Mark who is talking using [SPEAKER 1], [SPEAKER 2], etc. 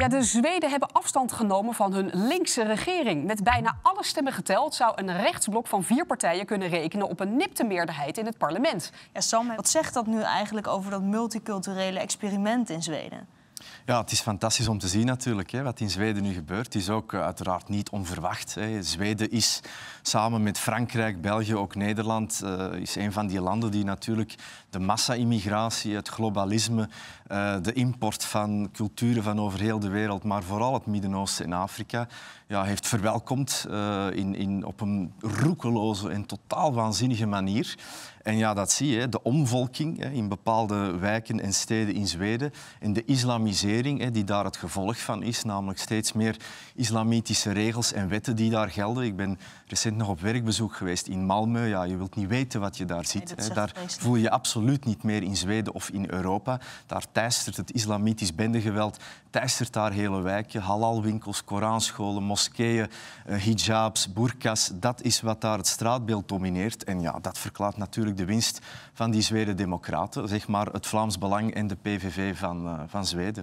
[SPEAKER 1] Ja, de Zweden hebben afstand genomen van hun linkse regering. Met bijna alle stemmen geteld zou een rechtsblok van vier partijen kunnen rekenen op een nipte meerderheid in het parlement. Ja, Sam, wat zegt dat nu eigenlijk over dat multiculturele experiment in Zweden?
[SPEAKER 2] Ja, het is fantastisch om te zien natuurlijk hè, wat in Zweden nu gebeurt. Het is ook eh, uiteraard niet onverwacht. Hè. Zweden is samen met Frankrijk, België, ook Nederland, eh, is een van die landen die natuurlijk de massa-immigratie, het globalisme, eh, de import van culturen van over heel de wereld, maar vooral het Midden-Oosten en Afrika, ja, heeft verwelkomd in, in, op een roekeloze en totaal waanzinnige manier. En ja, dat zie je, de omvolking hè, in bepaalde wijken en steden in Zweden en de islam die daar het gevolg van is, namelijk steeds meer islamitische regels en wetten die daar gelden. Ik ben recent nog op werkbezoek geweest in Malmö. Ja, je wilt niet weten wat je daar ziet. daar voel je absoluut niet meer in Zweden of in Europa. Daar teistert het islamitisch bendegeweld, teistert daar hele wijken, halalwinkels, koranscholen, moskeeën, eh, hijabs, burkas. Dat is wat daar het straatbeeld domineert. En ja, dat verklaart natuurlijk de winst van die Zweden-democraten, zeg maar het Vlaams Belang en de PVV van, eh, van Zweden.